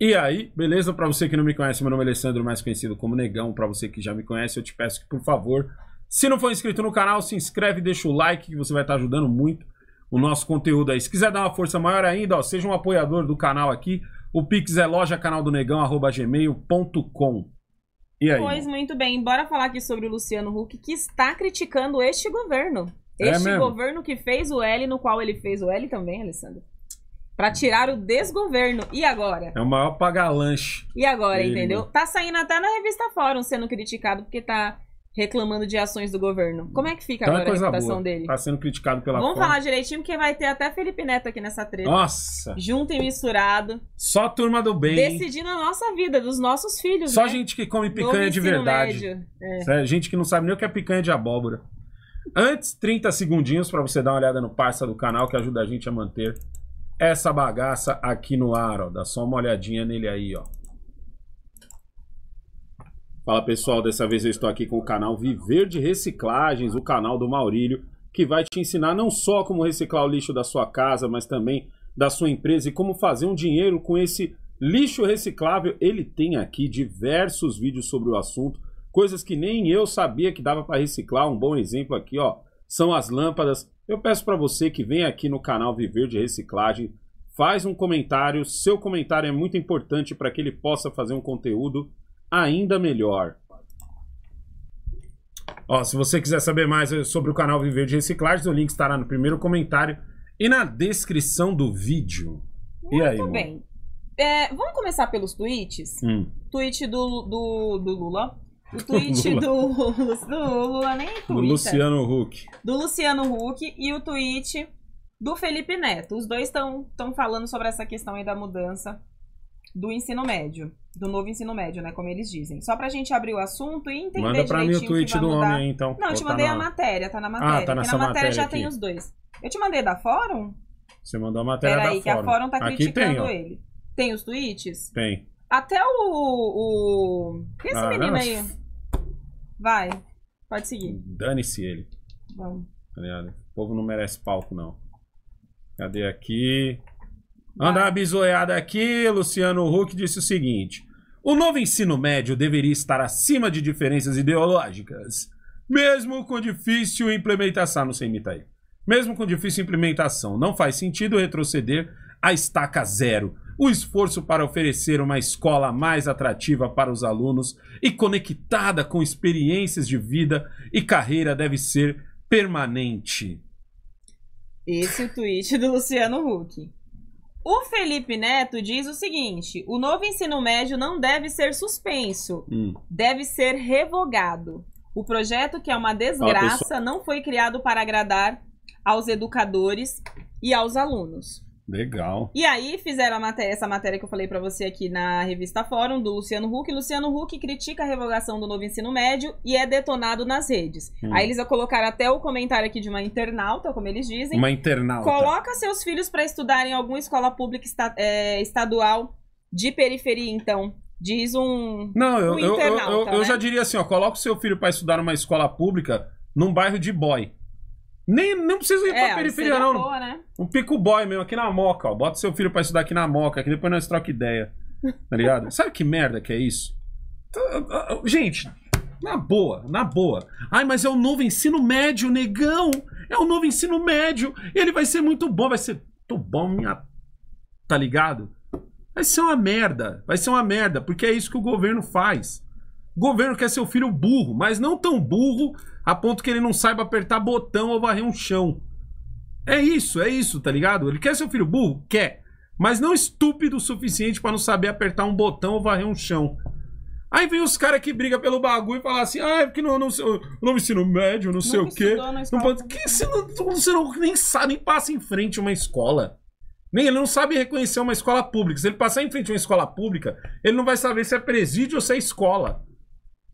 E aí, beleza? Para você que não me conhece, meu nome é Alessandro, mais conhecido como Negão. Para você que já me conhece, eu te peço que, por favor, se não for inscrito no canal, se inscreve, deixa o like, que você vai estar tá ajudando muito o nosso conteúdo aí. Se quiser dar uma força maior ainda, ó, seja um apoiador do canal aqui. O Pix é loja canal do Negão, arroba gmail.com. E aí? Pois muito bem, bora falar aqui sobre o Luciano Huck, que está criticando este governo. É este é governo que fez o L, no qual ele fez o L também, Alessandro. Pra tirar o desgoverno. E agora? É o maior pagalanche. E agora, entendeu? Né? Tá saindo até na revista Fórum sendo criticado porque tá reclamando de ações do governo. Como é que fica então é agora é a reputação boa. dele? Tá sendo criticado pela Vamos falar direitinho, porque vai ter até Felipe Neto aqui nessa treta. Nossa! Junto e misturado. Só turma do bem. Decidindo a nossa vida, dos nossos filhos. Só né? gente que come picanha de verdade. É. É, gente que não sabe nem o que é picanha de abóbora. Antes, 30 segundinhos para você dar uma olhada no parça do canal que ajuda a gente a manter essa bagaça aqui no ar, ó. Dá só uma olhadinha nele aí, ó. Fala pessoal, dessa vez eu estou aqui com o canal Viver de Reciclagens, o canal do Maurílio, que vai te ensinar não só como reciclar o lixo da sua casa, mas também da sua empresa e como fazer um dinheiro com esse lixo reciclável. Ele tem aqui diversos vídeos sobre o assunto, coisas que nem eu sabia que dava para reciclar. Um bom exemplo aqui, ó, são as lâmpadas. Eu peço para você que vem aqui no canal Viver de Reciclagem, faz um comentário, seu comentário é muito importante para que ele possa fazer um conteúdo ainda melhor. Ó, se você quiser saber mais eh, sobre o canal Viver de Reciclagem, o link estará no primeiro comentário e na descrição do vídeo. Muito e aí, bem. É, vamos começar pelos tweets? Hum. Tweet do, do, do Lula. O tweet do, do Lula nem é Twitter. Do Luciano Huck. Do Luciano Huck e o tweet do Felipe Neto. Os dois estão falando sobre essa questão aí da mudança do ensino médio. Do novo ensino médio, né? Como eles dizem. Só pra gente abrir o assunto e entender Manda pra mim o tweet do homem, então. Não, eu te mandei tá na... a matéria, tá na ah, matéria. Ah, tá nessa na matéria, matéria já aqui. tem os dois. Eu te mandei da Fórum? Você mandou a matéria Pera da aí, Fórum. Peraí, que a Fórum tá aqui criticando tem, ele. Tem os tweets? Tem. Até o. o... Quem é esse ah, menino aí? Vai. Pode seguir. Dane-se ele. Vamos. Tá o povo não merece palco, não. Cadê aqui? Andar bizoiada aqui, Luciano Huck disse o seguinte: o novo ensino médio deveria estar acima de diferenças ideológicas, mesmo com difícil implementação. Ah, não sei imitar aí. Mesmo com difícil implementação, não faz sentido retroceder a estaca zero o esforço para oferecer uma escola mais atrativa para os alunos e conectada com experiências de vida e carreira deve ser permanente. Esse é o tweet do Luciano Huck. O Felipe Neto diz o seguinte: o novo ensino médio não deve ser suspenso, hum. deve ser revogado. O projeto, que é uma desgraça, não foi criado para agradar aos educadores e aos alunos. Legal. E aí fizeram matéria, essa matéria que eu falei para você aqui na revista Fórum, do Luciano Huck. Luciano Huck critica a revogação do novo ensino médio e é detonado nas redes. Hum. Aí eles colocaram até o comentário aqui de uma internauta, como eles dizem. Uma internauta. Coloca seus filhos para estudar em alguma escola pública esta, é, estadual de periferia, então. Diz um. Não, eu, um eu, eu, eu, né? eu já diria assim: ó, coloca o seu filho para estudar numa escola pública num bairro de boy. Nem, nem precisa ir é, pra periferia, não. Boa, né? Um pico boy mesmo, aqui na moca, ó. Bota seu filho pra estudar aqui na moca, que depois nós troca ideia. Tá ligado? Sabe que merda que é isso? Então, gente, na boa, na boa. Ai, mas é o novo ensino médio, negão. É o novo ensino médio. Ele vai ser muito bom, vai ser muito bom, minha. Tá ligado? Vai ser uma merda. Vai ser uma merda, porque é isso que o governo faz. O governo quer seu filho burro, mas não tão burro a ponto que ele não saiba apertar botão ou varrer um chão. É isso, é isso, tá ligado? Ele quer seu filho burro? Quer. Mas não estúpido o suficiente para não saber apertar um botão ou varrer um chão. Aí vem os caras que brigam pelo bagulho e falam assim, ah, é porque não, não, não, não ensino médio, não, não sei o quê. Não pode... que você não, você não nem sabe, nem passa em frente uma escola. Nem ele não sabe reconhecer uma escola pública. Se ele passar em frente a uma escola pública, ele não vai saber se é presídio ou se é escola.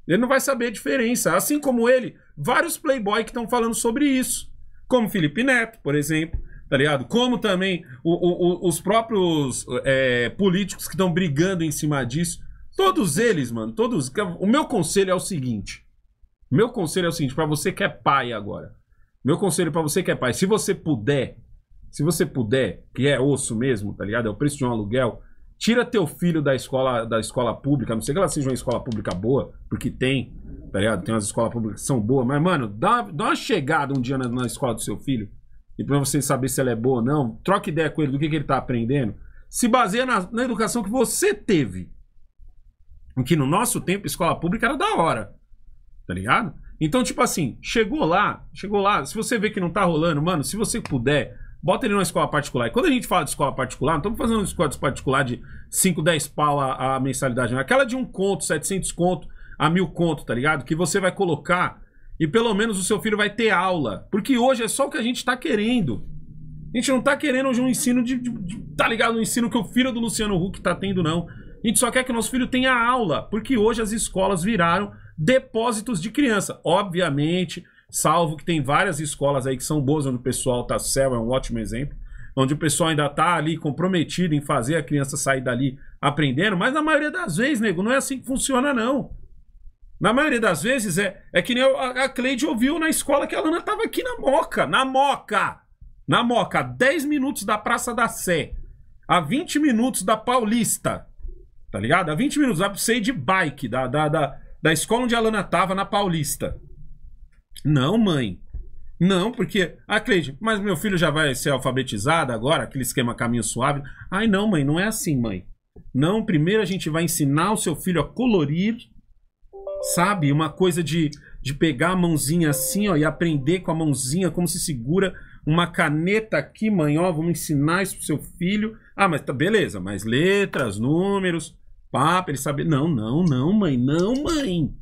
Ele não vai saber a diferença. Assim como ele, vários playboy que estão falando sobre isso. Como Felipe Neto, por exemplo, tá ligado? Como também o, o, os próprios é, políticos que estão brigando em cima disso. Todos eles, mano, todos. É, o meu conselho é o seguinte. Meu conselho é o seguinte, para você que é pai agora. Meu conselho para você que é pai, se você puder, se você puder, que é osso mesmo, tá ligado? É o preço de um aluguel tira teu filho da escola da escola pública, a não sei que ela seja uma escola pública boa, porque tem, tá ligado? Tem umas escolas públicas que são boas, mas, mano, dá, dá uma chegada um dia na, na escola do seu filho, e pra você saber se ela é boa ou não, troca ideia com ele do que, que ele tá aprendendo. Se baseia na, na educação que você teve. O que no nosso tempo, escola pública era da hora. Tá ligado? Então, tipo assim, chegou lá, chegou lá, se você vê que não tá rolando, mano, se você puder, bota ele numa escola particular. E quando a gente fala de escola particular, não estamos fazendo uma escola particular de 5, 10 pau a, a mensalidade, não. É aquela de um conto, 700 conto a mil conto, tá ligado? Que você vai colocar e pelo menos o seu filho vai ter aula. Porque hoje é só o que a gente está querendo. A gente não está querendo hoje um ensino de, de, de, tá ligado? Um ensino que o filho do Luciano Huck está tendo, não. A gente só quer que o nosso filho tenha aula, porque hoje as escolas viraram depósitos de criança. Obviamente, Salvo que tem várias escolas aí que são boas, onde o pessoal tá céu, é um ótimo exemplo. Onde o pessoal ainda tá ali comprometido em fazer a criança sair dali aprendendo, mas na maioria das vezes, nego, não é assim que funciona, não. Na maioria das vezes é, é que nem a, a Cleide ouviu na escola que a Lana tava aqui na Moca, na Moca, na Moca, a 10 minutos da Praça da Sé, a 20 minutos da Paulista, tá ligado? A 20 minutos, eu sei de bike, da, da, da, da escola onde a Lana tava, na Paulista. Não, mãe. Não, porque. Ah, Cleide, mas meu filho já vai ser alfabetizado agora, aquele esquema caminho suave. Ai, não, mãe, não é assim, mãe. Não, primeiro a gente vai ensinar o seu filho a colorir, sabe? Uma coisa de, de pegar a mãozinha assim, ó, e aprender com a mãozinha como se segura uma caneta aqui, mãe, ó, vamos ensinar isso pro seu filho. Ah, mas tá, beleza, mas letras, números, papo, ele sabe. Não, não, não, mãe, não, mãe.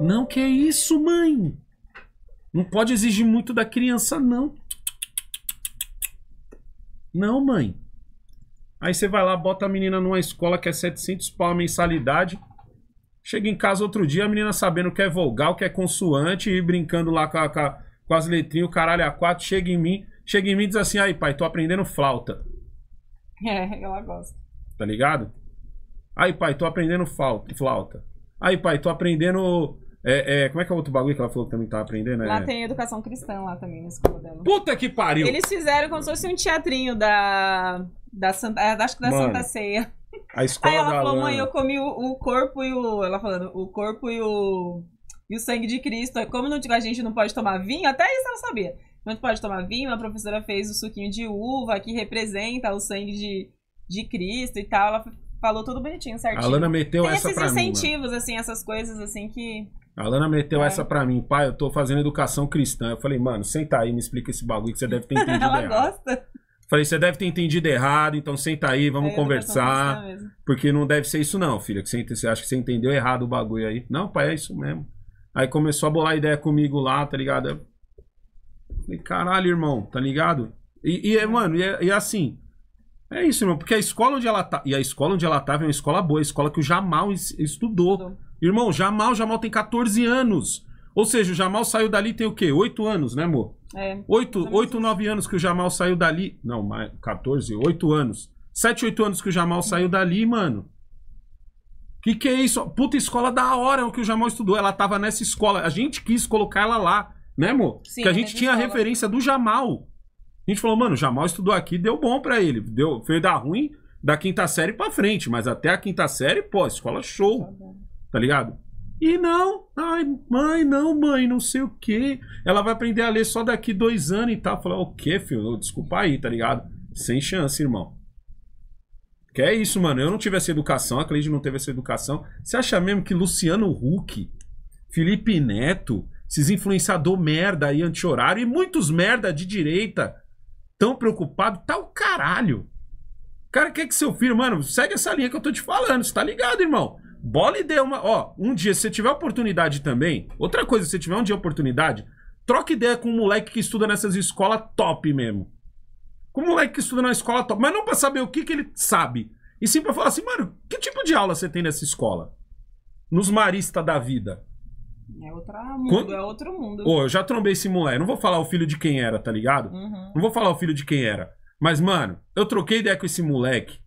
Não que é isso, mãe. Não pode exigir muito da criança, não. Não, mãe. Aí você vai lá, bota a menina numa escola que é 700 pau a mensalidade. Chega em casa outro dia, a menina sabendo que é vogal, que é consoante, e brincando lá com, a, com as letrinhas, o caralho a quatro, chega em mim, chega em mim e diz assim, aí pai, tô aprendendo flauta. É, ela gosta. Tá ligado? Aí pai, tô aprendendo flauta. Aí pai, tô aprendendo é, é, como é que é o outro bagulho que ela falou que também tá aprendendo? Lá é... tem educação cristã lá também na né, escola dela. Puta que pariu! Eles fizeram como se fosse um teatrinho da. da Santa, é, acho que da Mano, Santa Ceia. A escola Aí ela falou, mãe, eu comi o, o, corpo e o. Ela falando, o corpo e o. E o sangue de Cristo. Como não, a gente não pode tomar vinho, até isso ela sabia. Não pode tomar vinho, a professora fez o suquinho de uva que representa o sangue de, de Cristo e tal. Ela falou tudo bonitinho, certinho. A Lana meteu Tem essa pra mim. esses incentivos, assim, essas coisas, assim, que a Alana meteu é. essa pra mim, pai, eu tô fazendo educação cristã. Eu falei, mano, senta aí, me explica esse bagulho que você deve ter entendido Ela errado. Gosta. Falei, você deve ter entendido errado, então senta aí, vamos é conversar. Porque não deve ser isso, não, filha. Que você, você acha que você entendeu errado o bagulho aí. Não, pai, é isso mesmo. Aí começou a bolar ideia comigo lá, tá ligado? falei, caralho, irmão, tá ligado? E, e é, mano, e, é, e é assim, é isso, irmão, porque a escola onde ela tá. E a escola onde ela tava é uma escola boa, a escola que o Jamal estudou. estudou. Irmão, Jamal, Jamal tem 14 anos. Ou seja, o Jamal saiu dali tem o quê? 8 anos, né, amor? É. 8, 8 9 anos que o Jamal saiu dali. Não, 14, 8 anos. 7, 8 anos que o Jamal saiu dali, mano. Que que é isso? Puta escola da hora é o que o Jamal estudou. Ela tava nessa escola. A gente quis colocar ela lá, né, amor? Sim, que a gente tinha escola. a referência do Jamal. A gente falou, mano, o Jamal estudou aqui, deu bom para ele. Deu, foi dar ruim da quinta série para frente, mas até a quinta série, pô, escola show. Tá bom tá ligado? E não, ai, mãe, não, mãe, não sei o quê. Ela vai aprender a ler só daqui dois anos e tal. Falar, o quê, filho? Desculpa aí, tá ligado? Sem chance, irmão. Que é isso, mano. Eu não tive essa educação, a Cleide não teve essa educação. Você acha mesmo que Luciano Huck, Felipe Neto, esses influenciador merda aí anti-horário e muitos merda de direita tão preocupado, tá o caralho. Cara, quer é que seu filho, mano, segue essa linha que eu tô te falando, você tá ligado, irmão? Bola e dê uma. Ó, um dia, se você tiver oportunidade também. Outra coisa, se você tiver um dia oportunidade, troca ideia com um moleque que estuda nessas escolas top mesmo. Com um moleque que estuda na escola top. Mas não pra saber o que, que ele sabe. E sim pra falar assim, mano, que tipo de aula você tem nessa escola? Nos maristas da vida. É outro mundo, Quando... é outro mundo. Ô, oh, eu já trombei esse moleque. Não vou falar o filho de quem era, tá ligado? Uhum. Não vou falar o filho de quem era. Mas, mano, eu troquei ideia com esse moleque.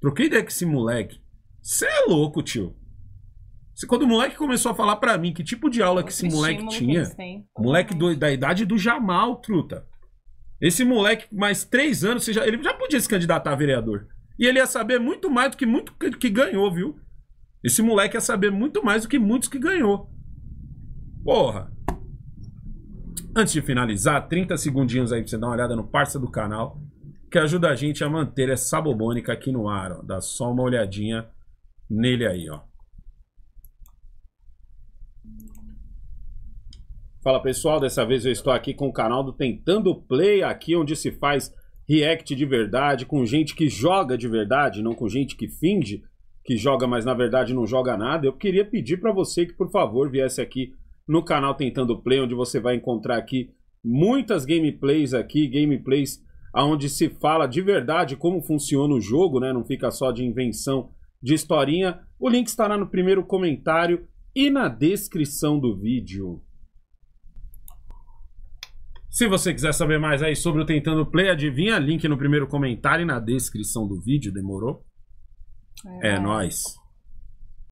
Troquei ideia com esse moleque. Você é louco, tio. Cê, quando o moleque começou a falar para mim que tipo de aula que esse moleque tinha, moleque do, da idade do Jamal, truta. Esse moleque, mais três anos, já, ele já podia se candidatar a vereador. E ele ia saber muito mais do que muito que, que ganhou, viu? Esse moleque ia saber muito mais do que muitos que ganhou. Porra. Antes de finalizar, 30 segundinhos aí pra você dar uma olhada no parça do canal, que ajuda a gente a manter essa bobônica aqui no ar, ó. Dá só uma olhadinha nele aí, ó. Fala pessoal, dessa vez eu estou aqui com o canal do Tentando Play, aqui onde se faz react de verdade, com gente que joga de verdade, não com gente que finge que joga, mas na verdade não joga nada. Eu queria pedir para você que, por favor, viesse aqui no canal Tentando Play, onde você vai encontrar aqui muitas gameplays aqui, gameplays onde se fala de verdade como funciona o jogo, né? Não fica só de invenção de historinha. O link estará no primeiro comentário e na descrição do vídeo. Se você quiser saber mais aí sobre o Tentando Play, adivinha, link no primeiro comentário e na descrição do vídeo, demorou? É, é nóis.